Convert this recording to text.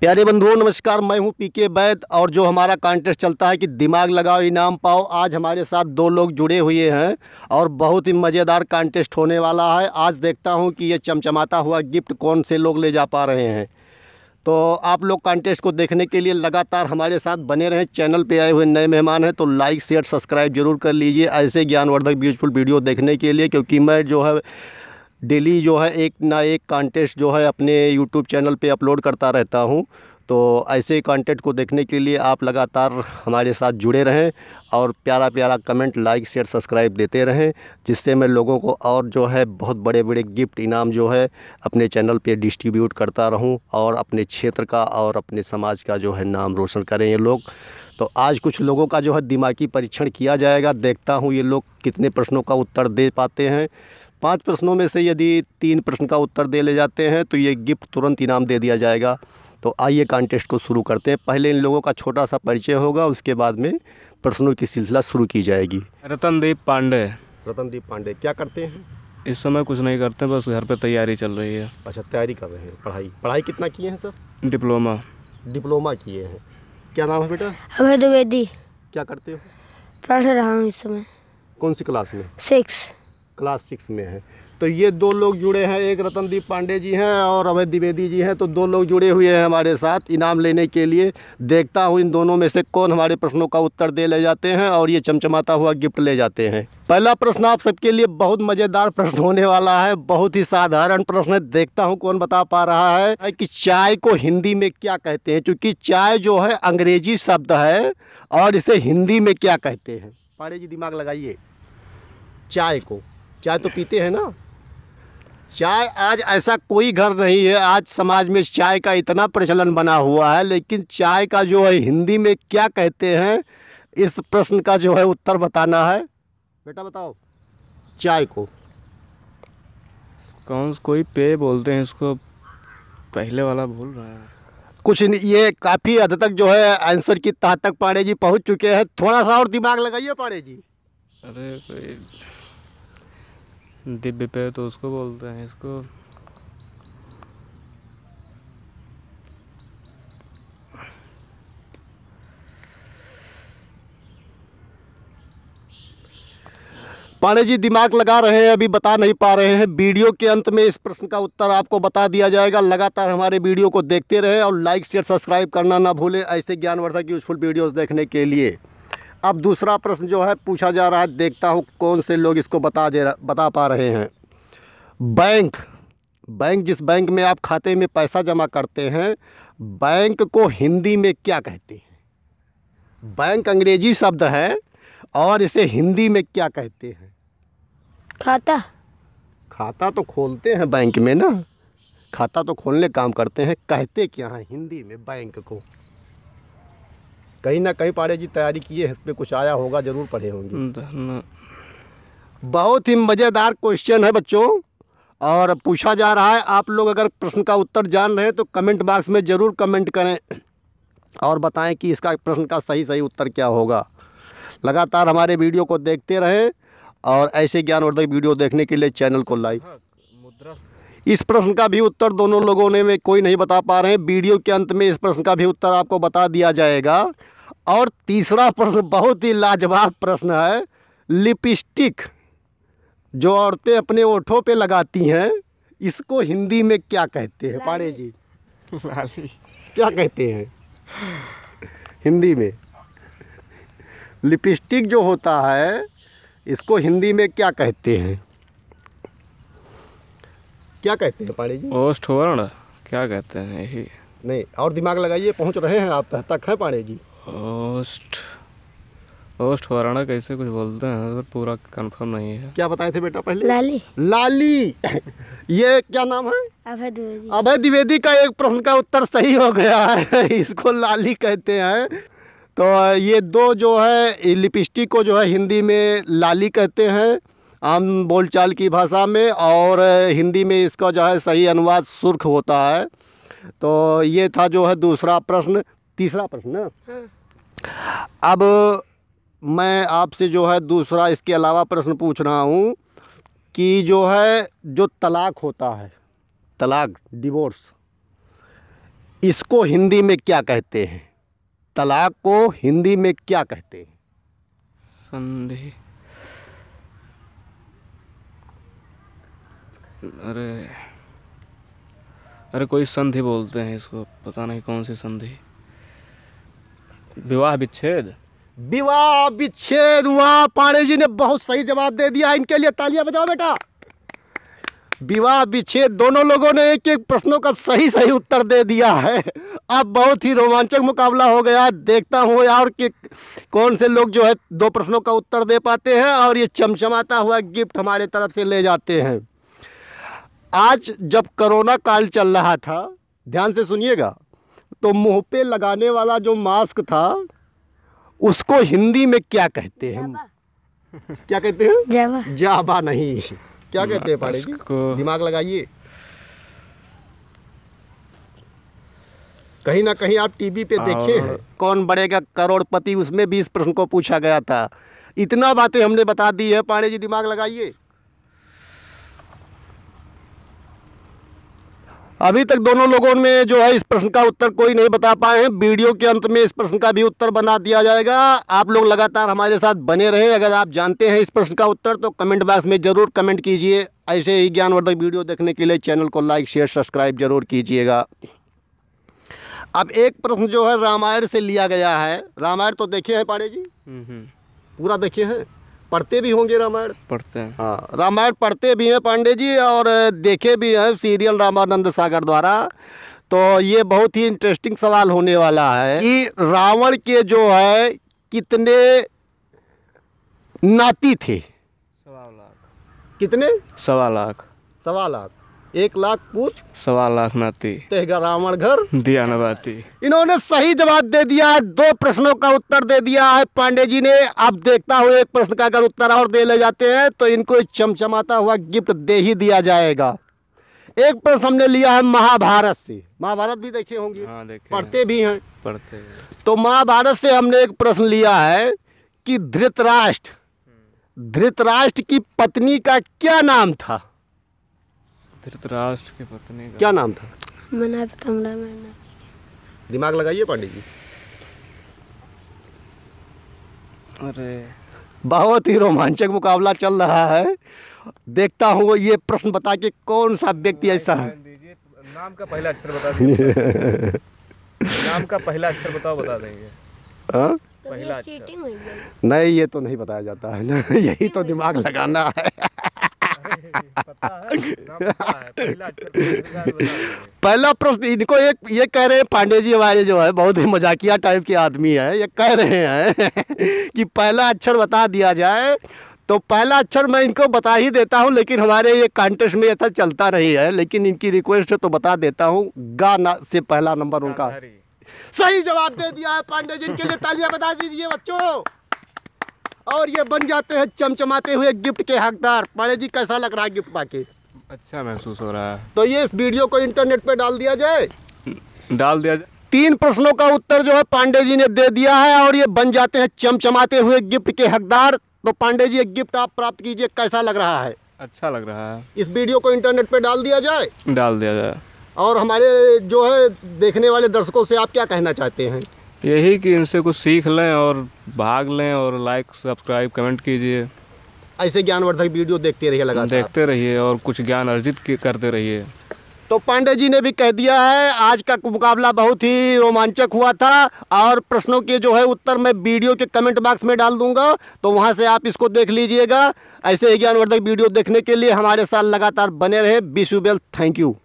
प्यारे बंधुओं नमस्कार मैं हूं पीके बैद और जो हमारा कॉन्टेस्ट चलता है कि दिमाग लगाओ इनाम पाओ आज हमारे साथ दो लोग जुड़े हुए हैं और बहुत ही मज़ेदार कॉन्टेस्ट होने वाला है आज देखता हूं कि ये चमचमाता हुआ गिफ्ट कौन से लोग ले जा पा रहे हैं तो आप लोग कॉन्टेस्ट को देखने के लिए लगातार हमारे साथ बने रहें चैनल पर आए हुए नए मेहमान हैं तो लाइक शेयर सब्सक्राइब जरूर कर लीजिए ऐसे ज्ञानवर्धक ब्यूटिफुल वीडियो देखने के लिए क्योंकि मैं जो है डेली जो है एक ना एक कांटेस्ट जो है अपने यूट्यूब चैनल पे अपलोड करता रहता हूँ तो ऐसे कंटेंट को देखने के लिए आप लगातार हमारे साथ जुड़े रहें और प्यारा प्यारा कमेंट लाइक शेयर सब्सक्राइब देते रहें जिससे मैं लोगों को और जो है बहुत बड़े बड़े गिफ्ट इनाम जो है अपने चैनल पे डिस्ट्रीब्यूट करता रहूं और अपने क्षेत्र का और अपने समाज का जो है नाम रोशन करें ये लोग तो आज कुछ लोगों का जो है दिमागी परीक्षण किया जाएगा देखता हूँ ये लोग कितने प्रश्नों का उत्तर दे पाते हैं पाँच प्रश्नों में से यदि तीन प्रश्न का उत्तर दे ले जाते हैं तो ये गिफ्ट तुरंत इनाम दे दिया जाएगा तो आइए कॉन्टेस्ट को शुरू करते हैं पहले इन लोगों का छोटा सा परिचय होगा उसके बाद में प्रश्नों की सिलसिला शुरू की जाएगी रतनदीप पांडे रतनदीप पांडे क्या करते हैं इस समय कुछ नहीं करते बस घर पर तैयारी चल रही है अच्छा तैयारी कर रहे हैं पढ़ाई पढ़ाई कितना किए हैं सर डिप्लोमा डिप्लोमा किए हैं क्या नाम है बेटा अभय द्विवेदी क्या करते हो पढ़ रहा हूँ इस समय कौन सी क्लास में सिक्स क्लास सिक्स में है तो ये दो लोग जुड़े हैं एक रतनदीप पांडे जी हैं और अभय द्विवेदी जी हैं तो दो लोग जुड़े हुए हैं हमारे साथ इनाम लेने के लिए देखता हूँ इन दोनों में से कौन हमारे प्रश्नों का उत्तर दे ले जाते हैं और ये चमचमाता हुआ गिफ्ट ले जाते हैं पहला प्रश्न आप सबके लिए बहुत मज़ेदार प्रश्न होने वाला है बहुत ही साधारण प्रश्न है देखता हूँ कौन बता पा रहा है कि चाय को हिंदी में क्या कहते हैं चूँकि चाय जो है अंग्रेजी शब्द है और इसे हिंदी में क्या कहते हैं पाड़े जी दिमाग लगाइए चाय को चाय तो पीते हैं ना चाय आज ऐसा कोई घर नहीं है आज समाज में चाय का इतना प्रचलन बना हुआ है लेकिन चाय का जो है हिंदी में क्या कहते हैं इस प्रश्न का जो है उत्तर बताना है बेटा बताओ चाय को कौन कोई पेय बोलते हैं इसको पहले वाला भूल रहा है कुछ नहीं ये काफ़ी हद तक जो है आंसर की तह तक पाड़े जी पहुंच चुके हैं थोड़ा सा और दिमाग लगाइए पाड़े जी अरे कोई दिव्य पे तो उसको बोलते हैं इसको पांडे जी दिमाग लगा रहे हैं अभी बता नहीं पा रहे हैं वीडियो के अंत में इस प्रश्न का उत्तर आपको बता दिया जाएगा लगातार हमारे वीडियो को देखते रहे और लाइक शेयर सब्सक्राइब करना ना भूलें ऐसे ज्ञानवर्धक यूजफुल वीडियोस देखने के लिए अब दूसरा प्रश्न जो है पूछा जा रहा है देखता हूँ कौन से लोग इसको बता दे बता पा रहे हैं बैंक बैंक जिस बैंक में आप खाते में पैसा जमा करते हैं बैंक को हिंदी में क्या कहते हैं बैंक अंग्रेजी शब्द है और इसे हिंदी में क्या कहते हैं खाता खाता तो खोलते हैं बैंक में ना खाता तो खोलने काम करते हैं कहते क्या हैं हिंदी में बैंक को कहीं ना कहीं पाड़े जी तैयारी किए इस पर कुछ आया होगा ज़रूर पढ़े होंगे हम्म, तो बहुत ही मज़ेदार क्वेश्चन है बच्चों और पूछा जा रहा है आप लोग अगर प्रश्न का उत्तर जान रहे हैं तो कमेंट बॉक्स में ज़रूर कमेंट करें और बताएं कि इसका प्रश्न का सही सही उत्तर क्या होगा लगातार हमारे वीडियो को देखते रहें और ऐसे ज्ञानवर्धक वीडियो देखने के लिए चैनल को लाइक इस प्रश्न का भी उत्तर दोनों लोगों ने कोई नहीं बता पा रहे हैं वीडियो के अंत में इस प्रश्न का भी उत्तर आपको बता दिया जाएगा और तीसरा प्रश्न बहुत ही लाजवाब प्रश्न है लिपस्टिक जो औरतें अपने ओठों पे लगाती हैं इसको हिंदी में क्या कहते हैं पाड़े जी क्या कहते हैं हिंदी में लिपस्टिक जो होता है इसको हिंदी में क्या कहते हैं क्या कहते हैं पाड़े जी वर्ण क्या कहते हैं यही नहीं और दिमाग लगाइए पहुंच रहे हैं आप तक है पाड़े जी ओस्ट ओस्ट वाराणा कैसे कुछ बोलते हैं तो पूरा कंफर्म नहीं है क्या बताए थे बेटा पहले लाली लाली ये क्या नाम है अभय द्विवेदी अभय द्विवेदी का एक प्रश्न का उत्तर सही हो गया है इसको लाली कहते हैं तो ये दो जो है लिपस्टिक को जो है हिंदी में लाली कहते हैं आम बोलचाल की भाषा में और हिंदी में इसका जो है सही अनुवाद सुर्ख होता है तो ये था जो है दूसरा प्रश्न तीसरा प्रश्न हाँ। अब मैं आपसे जो है दूसरा इसके अलावा प्रश्न पूछ रहा हूँ कि जो है जो तलाक होता है तलाक डिवोर्स इसको हिंदी में क्या कहते हैं तलाक को हिंदी में क्या कहते हैं संधि अरे अरे कोई संधि बोलते हैं इसको पता नहीं कौन सी संधि विवाह विच्छेद विवाह विच्छेद वाह पांडे जी ने बहुत सही जवाब दे दिया इनके लिए तालियां बजाओ बेटा विवाह विच्छेद दोनों लोगों ने एक एक प्रश्नों का सही सही उत्तर दे दिया है अब बहुत ही रोमांचक मुकाबला हो गया देखता हूँ यार कि कौन से लोग जो है दो प्रश्नों का उत्तर दे पाते हैं और ये चमचमाता हुआ गिफ्ट हमारे तरफ से ले जाते हैं आज जब कोरोना काल चल रहा था ध्यान से सुनिएगा तो मुंह पे लगाने वाला जो मास्क था उसको हिंदी में क्या कहते हैं क्या कहते हैं जाबा नहीं क्या कहते हैं पाड़े जी दिमाग लगाइए कहीं ना कहीं आप टीवी पे देखे हैं कौन बढ़ेगा करोड़पति उसमें भी इस प्रश्न को पूछा गया था इतना बातें हमने बता दी है पाड़े जी दिमाग लगाइए अभी तक दोनों लोगों ने जो है इस प्रश्न का उत्तर कोई नहीं बता पाए हैं वीडियो के अंत में इस प्रश्न का भी उत्तर बना दिया जाएगा आप लोग लगातार हमारे साथ बने रहे अगर आप जानते हैं इस प्रश्न का उत्तर तो कमेंट बॉक्स में ज़रूर कमेंट कीजिए ऐसे ही ज्ञानवर्धक वीडियो देखने के लिए चैनल को लाइक शेयर सब्सक्राइब जरूर कीजिएगा अब एक प्रश्न जो है रामायण से लिया गया है रामायण तो देखे हैं पाड़े जी हम्म, हम्म। पूरा देखे हैं पढ़ते भी होंगे रामायण पढ़ते हैं हाँ रामायण पढ़ते भी हैं पांडे जी और देखे भी हैं सीरियल रामानंद सागर द्वारा तो ये बहुत ही इंटरेस्टिंग सवाल होने वाला है कि रावण के जो है कितने नाती थे सवा लाख कितने सवा लाख सवा लाख एक लाख पूत सवा लाख नाती तेगा रावण घर दिया नाती इन्होंने सही जवाब दे दिया है दो प्रश्नों का उत्तर दे दिया है पांडे जी ने अब देखता हूँ एक प्रश्न का अगर उत्तर और दे ले जाते हैं तो इनको चमचमाता हुआ गिफ्ट दे ही दिया जाएगा एक प्रश्न हमने लिया है महाभारत से महाभारत भी देखे होंगे हाँ, पढ़ते भी हैं पढ़ते तो महाभारत से हमने एक प्रश्न लिया है कि धृतराष्ट्र धृतराष्ट्र की पत्नी का क्या नाम था धृतराष्ट्र की पत्नी का क्या नाम था मना कमरा मैना दिमाग लगाइए पांडे जी अरे बहुत ही रोमांचक मुकाबला चल रहा है देखता हूँ ये प्रश्न बता के कौन सा व्यक्ति ऐसा है नाम का पहला अक्षर बता दीजिए नाम का पहला अक्षर बताओ बता देंगे आ? हाँ? पहला तो अक्षर नहीं ये तो नहीं बताया जाता है ना यही तो दिमाग लगाना है पहला प्रश्न इनको एक ये कह रहे हैं पांडे जी हमारे जो है बहुत ही मजाकिया टाइप के आदमी है ये कह रहे हैं कि पहला अक्षर बता दिया जाए तो पहला अक्षर मैं इनको बता ही देता हूँ लेकिन हमारे ये कॉन्टेस्ट में यथा चलता रही है लेकिन इनकी रिक्वेस्ट है तो बता देता हूँ गाना से पहला नंबर उनका सही जवाब दे दिया है पांडे जी इनके लिए तालियां बता दीजिए बच्चों और ये बन जाते हैं चमचमाते हुए गिफ्ट के हकदार पाड़े जी कैसा लग रहा है गिफ्ट पाके अच्छा महसूस हो रहा है तो ये इस वीडियो को इंटरनेट पे डाल दिया जाए डाल दिया जाए तीन प्रश्नों का उत्तर जो है पांडे जी ने दे दिया है और ये बन जाते हैं चमचमाते हुए गिफ्ट के हकदार तो पांडे जी एक गिफ्ट आप प्राप्त कीजिए कैसा लग रहा है अच्छा लग रहा है इस वीडियो को इंटरनेट पे डाल दिया जाए डाल दिया जाए और हमारे जो है देखने वाले दर्शकों से आप क्या कहना चाहते हैं यही कि इनसे कुछ सीख लें और भाग लें और लाइक सब्सक्राइब कमेंट कीजिए ऐसे ज्ञानवर्धक वीडियो देखते रहिए लगा देखते रहिए और कुछ ज्ञान अर्जित करते रहिए तो पांडे जी ने भी कह दिया है आज का मुकाबला बहुत ही रोमांचक हुआ था और प्रश्नों के जो है उत्तर मैं वीडियो के कमेंट बॉक्स में डाल दूंगा तो वहां से आप इसको देख लीजिएगा ऐसे ही ज्ञानवर्धक वीडियो देखने के लिए हमारे साथ लगातार बने रहे बी थैंक यू